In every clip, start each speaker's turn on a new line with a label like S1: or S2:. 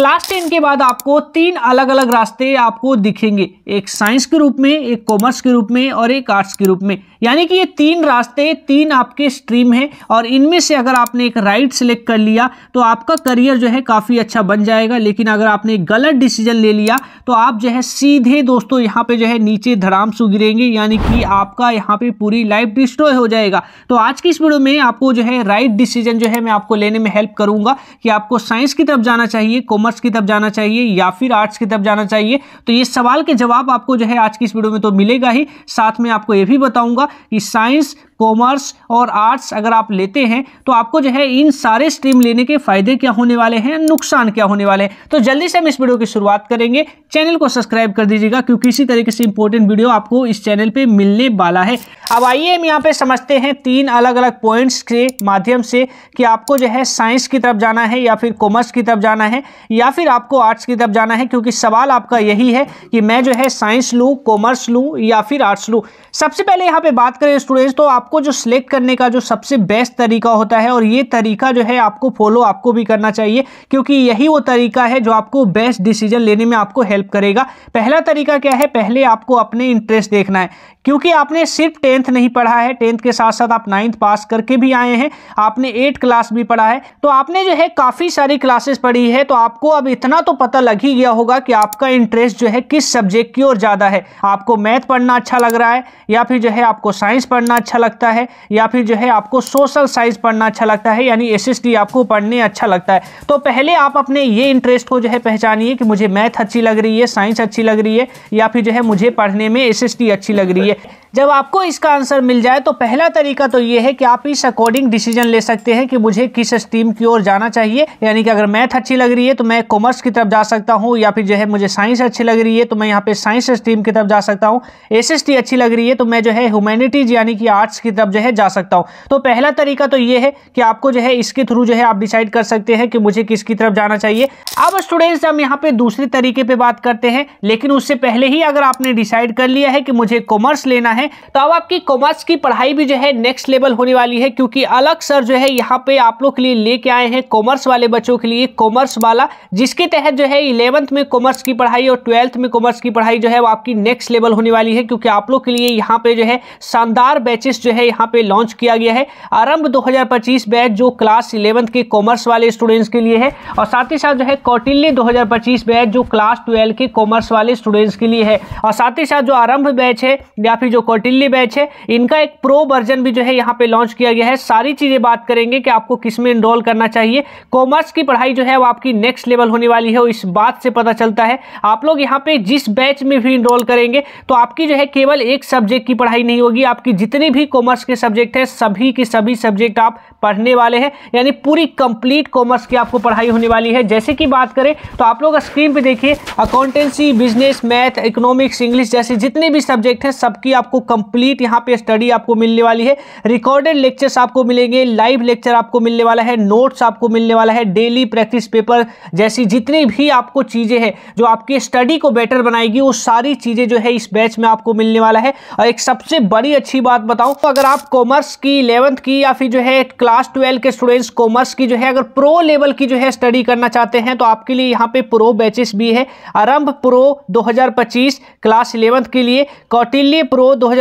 S1: class ten के बाद आपको तीन अलग अलग रास्ते आपको दिखेंगे एक साइंस के रूप में एक कॉमर्स के रूप में और एक आर्ट्स के रूप में यानी कि ये तीन रास्ते तीन आपके स्ट्रीम हैं और इनमें से अगर आपने एक राइट सिलेक्ट कर लिया तो आपका करियर जो है काफ़ी अच्छा बन जाएगा लेकिन अगर आपने गलत डिसीजन ले लिया तो आप जो है सीधे दोस्तों यहाँ पर जो है नीचे धड़ाम से गिरेंगे यानी कि आपका यहाँ पर पूरी लाइफ डिस्ट्रॉय हो जाएगा तो आज की इस वीडियो में आपको जो है राइट डिसीजन जो है मैं आपको लेने में हेल्प करूँगा कि आपको साइंस की तरफ जाना चाहिए कॉमर्स कॉमर्स की तरफ जाना चाहिए या फिर आर्ट्स की तरफ जाना चाहिए तो ये सवाल के जवाब आपको जो है आज की इस वीडियो में तो मिलेगा ही साथ में आपको ये भी बताऊंगा कि साइंस कॉमर्स और आर्ट्स अगर आप लेते हैं तो आपको जो है इन सारे स्ट्रीम लेने के फायदे क्या होने वाले हैं नुकसान क्या होने वाले हैं तो जल्दी से हम इस वीडियो की शुरुआत करेंगे चैनल को सब्सक्राइब कर दीजिएगा क्योंकि इसी तरीके से इंपॉर्टेंट वीडियो आपको इस चैनल पे मिलने वाला है अब आइए हम यहाँ पे समझते हैं तीन अलग अलग पॉइंट्स के माध्यम से कि आपको जो है साइंस की तरफ जाना है या फिर कॉमर्स की तरफ जाना है या फिर आपको आर्ट्स की तरफ जाना है क्योंकि सवाल आपका यही है कि मैं जो है साइंस लूँ कॉमर्स लूँ या फिर आर्ट्स लूँ सबसे पहले यहाँ पे बात करें स्टूडेंट्स तो आपको जो सिलेक्ट करने का जो सबसे बेस्ट तरीका होता है और ये तरीका जो है आपको फॉलो आपको भी करना चाहिए क्योंकि यही वो तरीका है जो आपको बेस्ट डिसीजन लेने में आपको हेल्प करेगा पहला तरीका क्या है पहले आपको अपने इंटरेस्ट देखना है क्योंकि आपने सिर्फ टेंथ नहीं पढ़ा है टेंथ के साथ साथ आप नाइन्थ पास करके भी आए हैं आपने एट क्लास भी पढ़ा है तो आपने जो है काफ़ी सारी क्लासेस पढ़ी है तो आप आपको अब इतना तो पता लग ही गया होगा कि आपका इंटरेस्ट जो है किस सब्जेक्ट की ओर ज़्यादा है आपको मैथ पढ़ना अच्छा लग रहा है या फिर जो है आपको साइंस पढ़ना अच्छा लगता है या फिर जो है आपको सोशल साइंस पढ़ना अच्छा लगता है यानी एस आपको पढ़ने अच्छा लगता है तो पहले आप अपने ये इंटरेस्ट को जो है पहचानिए कि मुझे मैथ अच्छी लग रही है साइंस अच्छी लग रही है या फिर जो है मुझे पढ़ने में एस अच्छी लग रही है जब आपको इसका आंसर मिल जाए तो पहला तरीका तो ये है कि आप इस अकॉर्डिंग डिसीजन ले सकते हैं कि मुझे किस स्ट्रीम की ओर जाना चाहिए यानी कि अगर मैथ अच्छी लग रही है तो मैं कॉमर्स की तरफ जा सकता हूँ या फिर जो है मुझे साइंस अच्छी लग रही है तो मैं यहाँ पे साइंस स्ट्रीम की तरफ जा सकता हूँ एस अच्छी लग रही है तो मैं जो है ह्यूमैनिटीज यानी कि आर्ट्स की तरफ जो है जा सकता हूँ तो पहला तरीका तो ये है कि आपको जो है इसके थ्रू जो है आप डिसाइड कर सकते हैं कि मुझे किसकी तरफ जाना चाहिए अब स्टूडेंट्स हम यहाँ पे दूसरे तरीके पर बात करते हैं लेकिन उससे पहले ही अगर आपने डिसाइड कर लिया है कि मुझे कॉमर्स लेना है तो अब आपकी कॉमर्स की पढ़ाई भी जो है नेक्स्ट लेवल होने वाली है क्योंकि अलग सर जो है यहाँ पे आप लोग के लिए लेके आए हैं कॉमर्स वाले बच्चों के लिए कॉमर्स वाला जिसके तहत जो है इलेवंथ में कॉमर्स की पढ़ाई और ट्वेल्थ में कॉमर्स की पढ़ाई जो है वो आपकी नेक्स्ट लेवल होने वाली है क्योंकि आप लोग के लिए यहाँ पे जो है शानदार बैचेस जो है यहाँ पे लॉन्च किया गया है आरंभ 2025 बैच जो क्लास इलेवंथ के कॉमर्स वाले स्टूडेंट्स के लिए है और साथ ही साथ जो है कौटिल्य दो बैच जो क्लास ट्वेल्व के कॉमर्स वाले स्टूडेंट्स के लिए है और साथ ही साथ जो आरंभ बैच है या फिर जो कौटिल्य बैच है इनका एक प्रो वर्जन भी जो है यहाँ पे लॉन्च किया गया है सारी चीज़ें बात करेंगे कि आपको किस में इनरोल करना चाहिए कॉमर्स की पढ़ाई जो है वो आपकी नेक्स्ट लेवल होने वाली है इस बात से पता चलता है आप लोग यहाँ पे जिस बैच में भी इनरोल करेंगे तो आपकी जो है केवल एक सब्जेक्ट की पढ़ाई नहीं होगी आपकी जितने भी कॉमर्स के सब्जेक्ट हैं सभी के सभी सब्जेक्ट आप पढ़ने वाले हैं यानी पूरी कंप्लीट कॉमर्स की आपको पढ़ाई होने वाली है जैसे कि बात करें तो आप लोग स्क्रीन पर देखिए accountancy business math economics English जैसे जितने भी सब्जेक्ट हैं सबकी आपको कंप्लीट यहाँ पे स्टडी आपको मिलने वाली है रिकॉर्डेड लेक्चर्स आपको मिलेंगे लाइव लेक्चर आपको मिलने वाला है नोट्स आपको मिलने वाला है डेली प्रैक्टिस पेपर जैसी जितनी भी आपको चीज़ें हैं जो आपकी स्टडी को बेटर बनाएगी वो सारी चीज़ें जो है इस बैच में आपको मिलने वाला है और एक सबसे बड़ी अच्छी बात बताऊँ तो अगर आप कॉमर्स की इलेवंथ की या फिर जो है क्लास ट्वेल्व के स्टूडेंट्स कॉमर्स की जो है अगर प्रो लेवल की जो है स्टडी करना चाहते हैं तो आपके लिए यहाँ पे प्रो बैचेस भी है आरंभ प्रो दो क्लास इलेवंथ के लिए कौटिल्य प्रो दो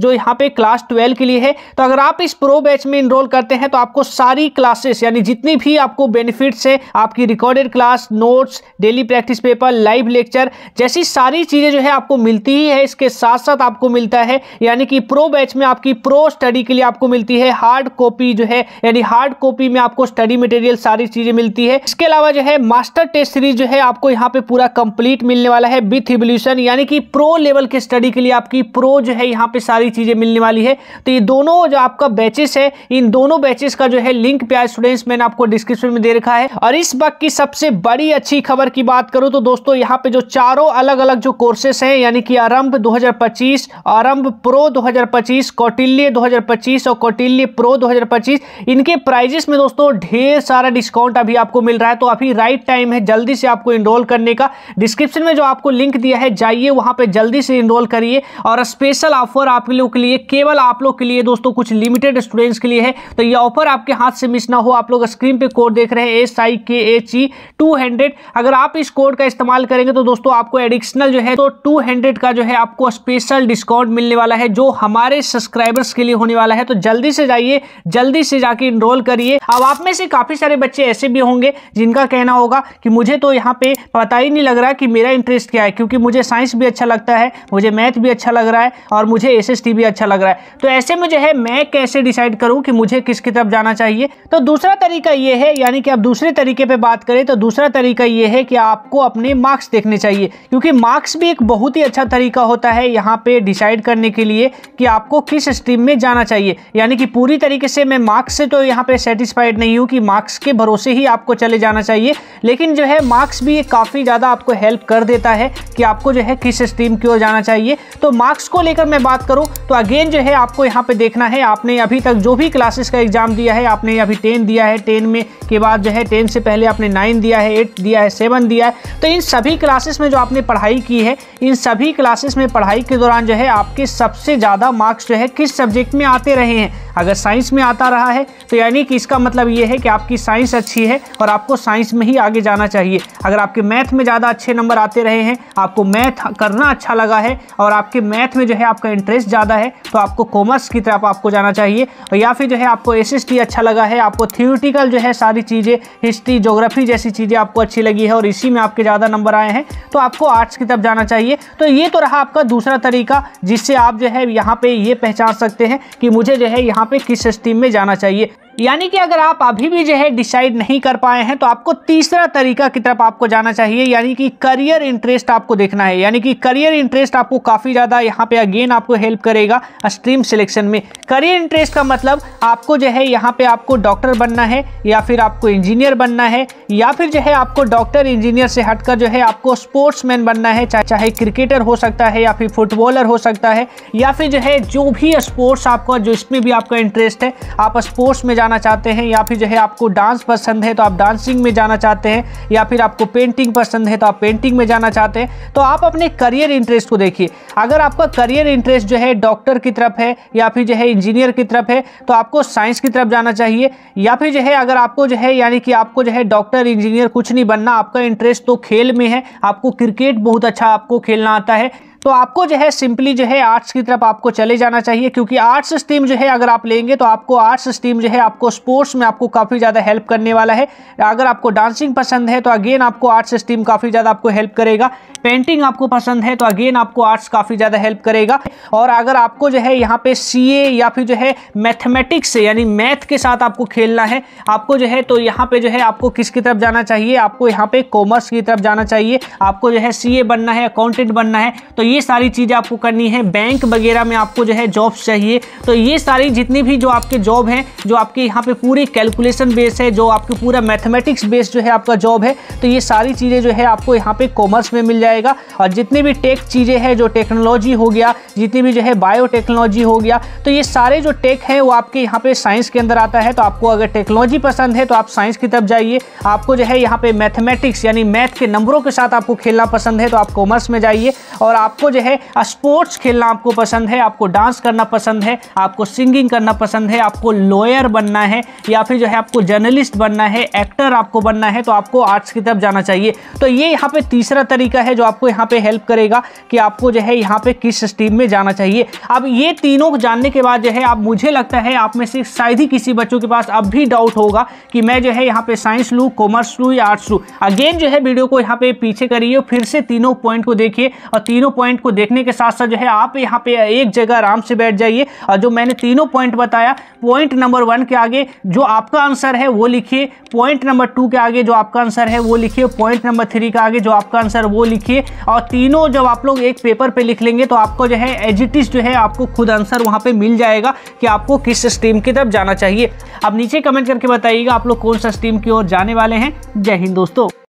S1: जो यहाँ पे क्लास ट्वेल्व के लिए है तो अगर आप इस प्रो बैच में इनरोल करते हैं तो आपको सारी क्लासेस यानी जितनी भी आपको बेनिफिट्स है आपकी record recorded class notes daily practice paper live lecture जैसी सारी चीज़ें जो है आपको मिलती ही है इसके साथ साथ आपको मिलता है यानी कि प्रो बैच में आपकी प्रो स्टडी के लिए आपको मिलती है हार्ड कॉपी जो है यानी हार्ड कॉपी में आपको स्टडी मटेरियल सारी चीज़ें मिलती है इसके अलावा जो है मास्टर टेस्ट सीरीज जो है आपको यहाँ पर पूरा कंप्लीट मिलने वाला है विथ रिवल्यूशन यानी कि प्रो लेवल के स्टडी के लिए आपकी प्रो जो है यहाँ पर सारी चीज़ें मिलने वाली है तो ये दोनों जो आपका बैचेस है इन दोनों बैचेस का जो है लिंक प्यार स्टूडेंट्स मैंने आपको डिस्क्रिप्शन में दे रखा है और इस वक्त की सबसे बड़ी अच्छी खबर की बात करूं तो दोस्तों यहां पे जो चारों अलग अलग जो कोर्सेस हैं यानी कि आरंभ 2025 आरंभ प्रो 2025 कौटिल्य 2025 और कौटिल्य प्रो 2025 इनके प्राइजेस में दोस्तों ढेर सारा डिस्काउंट अभी आपको मिल रहा है तो अभी राइट टाइम है जल्दी से आपको इनरोल करने का डिस्क्रिप्शन में जो आपको लिंक दिया है जाइए वहां पर जल्दी से इनरोल करिए और स्पेशल ऑफर आप लोग के लिए केवल आप लोग के लिए दोस्तों कुछ लिमिटेड स्टूडेंट्स के लिए है तो ये ऑफर आपके हाथ से मिस ना हो आप लोग स्क्रीन पे कोड देख रहे हैं एस आई के एच ई टू हंड्रेड अगर आप इस कोड का इस्तेमाल करेंगे तो दोस्तों आपको एडिशनल जो है तो टू हंड्रेड का जो है आपको स्पेशल डिस्काउंट मिलने वाला है जो हमारे सब्सक्राइबर्स के लिए होने वाला है तो जल्दी से जाइए जल्दी से जाके इनरोल करिए अब आप में से काफ़ी सारे बच्चे ऐसे भी होंगे जिनका कहना होगा कि मुझे तो यहाँ पे पता ही नहीं लग रहा कि मेरा इंटरेस्ट क्या है क्योंकि मुझे साइंस भी अच्छा लगता है मुझे मैथ भी अच्छा लग रहा है और मुझे एस भी अच्छा लग रहा है तो ऐसे में जो है मैं कैसे डिसाइड करूँ कि मुझे किसकी तरफ जाना चाहिए तो दूसरा तरीका ये है यानी कि आप दूसरे तरीके पर बात करें तो दूसरा तरीका ये है कि आपको अपने मार्क्स देखने चाहिए क्योंकि मार्क्स भी एक बहुत ही अच्छा तरीका होता है यहाँ पे डिसाइड करने के लिए कि आपको किस स्ट्रीम में जाना चाहिए यानी कि पूरी तरीके से मैं मार्क्स से तो यहाँ पे सेटिस्फाइड नहीं हूँ कि मार्क्स के भरोसे ही आपको चले जाना चाहिए लेकिन जो है मार्क्स भी काफ़ी ज़्यादा आपको हेल्प कर देता है कि आपको जो है किस स्ट्रीम की ओर जाना चाहिए तो मार्क्स को लेकर मैं बात करूँ तो अगेन जो है आपको यहाँ पर देखना है आपने अभी तक जो भी क्लासेस का एग्ज़ाम दिया है आपने अभी टेन दिया है टेन में के बाद जो है टेन से पहले आपने नाइन दिया है एट दिया है सेवन दिया है तो इन सभी क्लासेस में जो आपने पढ़ाई की है इन सभी क्लासेस में पढ़ाई के दौरान जो है आपके सबसे ज़्यादा मार्क्स जो है किस सब्जेक्ट में आते रहे हैं अगर साइंस में आता रहा है तो यानी कि इसका मतलब ये है कि आपकी साइंस अच्छी है और आपको साइंस में ही आगे जाना चाहिए अगर आपके मैथ में ज़्यादा अच्छे नंबर आते रहे हैं आपको मैथ करना अच्छा लगा है और आपके मैथ में जो है आपका इंटरेस्ट ज़्यादा है तो आपको कॉमर्स की तरफ आपको जाना चाहिए और या फिर जो है आपको एस अच्छा लगा है आपको थियोटिकल जो है सारी चीज़ें हिस्ट्री जोग्राफी जैसी चीज़ें आपको अच्छी लगी है और इसी में आपके ज़्यादा नंबर आए हैं तो आपको आर्ट्स की तरफ जाना चाहिए तो ये तो रहा आपका दूसरा तरीका जिससे आप जो है यहाँ पे ये पहचान सकते हैं कि मुझे जो है यहाँ पे किस स्ट्रीम में जाना चाहिए यानी कि अगर आप अभी भी जो है डिसाइड नहीं कर पाए हैं तो आपको तीसरा तरीका की तरफ आपको जाना चाहिए यानी कि करियर इंटरेस्ट आपको देखना है यानी कि करियर इंटरेस्ट आपको काफ़ी ज़्यादा यहाँ पे अगेन आपको हेल्प करेगा स्ट्रीम सिलेक्शन में करियर इंटरेस्ट का मतलब आपको जो है यहाँ पे आपको डॉक्टर बनना है या फिर आपको इंजीनियर बनना है या फिर जो है आपको डॉक्टर इंजीनियर से हटकर जो है आपको स्पोर्ट्स बनना है चाहे चाहे क्रिकेटर हो सकता है या फिर फुटबॉलर हो सकता है या फिर जो है जो भी स्पोर्ट्स आपका जो इसमें भी आपका इंटरेस्ट है आप स्पोर्ट्स में जाना चाहते हैं या फिर जो है आपको डांस पसंद है तो आप डांसिंग में जाना चाहते हैं या फिर आपको पेंटिंग पसंद है तो आप पेंटिंग में जाना चाहते हैं तो आप अपने करियर इंटरेस्ट को देखिए अगर आपका करियर इंटरेस्ट जो है डॉक्टर की तरफ है या फिर जो है इंजीनियर की तरफ है तो आपको साइंस की तरफ जाना चाहिए या फिर जो है अगर आपको जो है यानी कि आपको जो है डॉक्टर इंजीनियर कुछ नहीं बनना आपका इंटरेस्ट तो खेल में है आपको क्रिकेट बहुत अच्छा आपको खेलना आता है तो आपको जो है सिंपली जो है आर्ट्स की तरफ आपको चले जाना चाहिए क्योंकि आर्ट्स स्ट्रीम जो है अगर आप लेंगे तो आपको आर्ट्स स्ट्रीम जो है आपको स्पोर्ट्स में आपको काफ़ी ज़्यादा हेल्प करने वाला है अगर आपको डांसिंग पसंद है तो अगेन आपको आर्ट्स स्ट्रीम काफ़ी ज़्यादा आपको हेल्प करेगा पेंटिंग आपको पसंद है तो अगेन आपको आर्ट्स काफ़ी ज़्यादा हेल्प करेगा और अगर आपको जो है यहाँ पे सी या फिर जो है मैथमेटिक्स से यानी मैथ के साथ आपको खेलना है आपको जो है तो यहाँ पे जो है आपको किसकी तरफ जाना चाहिए आपको यहाँ पे कॉमर्स की तरफ जाना चाहिए आपको जो है सी बनना है अकाउंटेंट बनना है तो ये सारी चीज़ें आपको करनी है बैंक वगैरह में आपको जो है जॉब्स चाहिए तो ये सारी जितनी भी जो आपके जॉब हैं जो आपके यहाँ पे पूरी कैलकुलेशन बेस है जो आपके पूरा मैथमेटिक्स बेस जो है आपका जॉब है तो ये सारी चीज़ें जो है आपको यहाँ पे कॉमर्स में मिल जाएगा और जितनी भी टेक चीज़ें हैं जो टेक्नोलॉजी हो गया जितनी भी जो है बायो टेक्नोलॉजी हो गया तो ये सारे जो टेक हैं वो आपके यहाँ पे साइंस के अंदर आता है तो आपको अगर टेक्नोलॉजी पसंद है तो आप साइंस की तरफ जाइए आपको जो है यहाँ पे मैथमेटिक्स यानी मैथ के नंबरों के साथ आपको खेलना पसंद है तो आप कॉमर्स में जाइए और आप आपको जो है स्पोर्ट्स खेलना आपको पसंद है आपको डांस करना पसंद है आपको सिंगिंग करना पसंद है आपको लॉयर बनना है या फिर जो है आपको जर्नलिस्ट बनना है एक्टर आपको बनना है तो आपको आर्ट्स की तरफ जाना चाहिए तो ये यहाँ पे तीसरा तरीका है जो आपको यहाँ पे हेल्प करेगा कि आपको जो है यहाँ पे किस स्ट्रीम में जाना चाहिए अब ये तीनों को जानने के बाद जो है आप मुझे लगता है आप में से शायद ही किसी बच्चों के पास अब भी डाउट होगा कि मैं जो है यहाँ पे साइंस लूँ कॉमर्स लूँ या आर्ट्स लूँ अगेन जो है वीडियो को यहाँ पे पीछे करिए फिर से तीनों पॉइंट को देखिए और तीनों पॉइंट पॉइंट को देखने के साथ साथ जो है आप यहाँ पे एक जगह आराम से बैठ जाइए और जो मैंने तीनों पॉइंट बताया पॉइंट नंबर वन के आगे जो आपका आंसर है वो लिखिए पॉइंट नंबर टू के आगे जो आपका आंसर है वो लिखिए पॉइंट नंबर थ्री के आगे जो आपका आंसर वो लिखिए और तीनों जब आप लोग एक पेपर पे लिख लेंगे तो आपको जो है एजिटिस जो है आपको खुद आंसर वहाँ पर मिल जाएगा कि आपको किस स्ट्रीम की तरफ जाना चाहिए अब नीचे कमेंट करके बताइएगा आप लोग कौन सा स्ट्रीम की ओर जाने वाले हैं जय हिंद दोस्तों